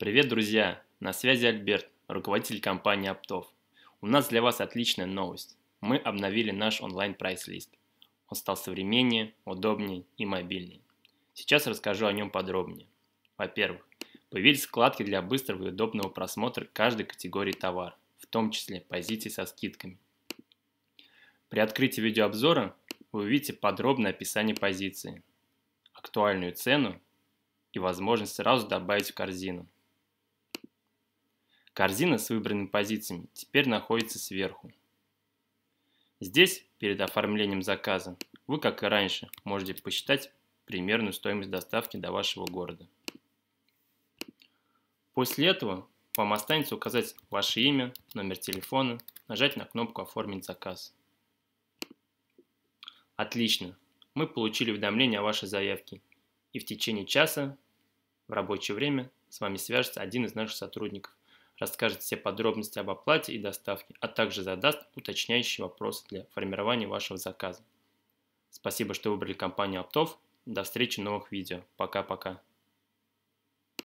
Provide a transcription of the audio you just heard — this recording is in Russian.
Привет, друзья! На связи Альберт, руководитель компании Аптов. У нас для вас отличная новость. Мы обновили наш онлайн-прайс-лист. Он стал современнее, удобнее и мобильнее. Сейчас расскажу о нем подробнее. Во-первых, появились вкладки для быстрого и удобного просмотра каждой категории товара, в том числе позиции со скидками. При открытии видеообзора вы увидите подробное описание позиции, актуальную цену и возможность сразу добавить в корзину – Корзина с выбранными позициями теперь находится сверху. Здесь, перед оформлением заказа, вы, как и раньше, можете посчитать примерную стоимость доставки до вашего города. После этого вам останется указать ваше имя, номер телефона, нажать на кнопку «Оформить заказ». Отлично! Мы получили уведомление о вашей заявке, и в течение часа в рабочее время с вами свяжется один из наших сотрудников расскажет все подробности об оплате и доставке, а также задаст уточняющие вопросы для формирования вашего заказа. Спасибо, что выбрали компанию Оптов. До встречи в новых видео. Пока-пока.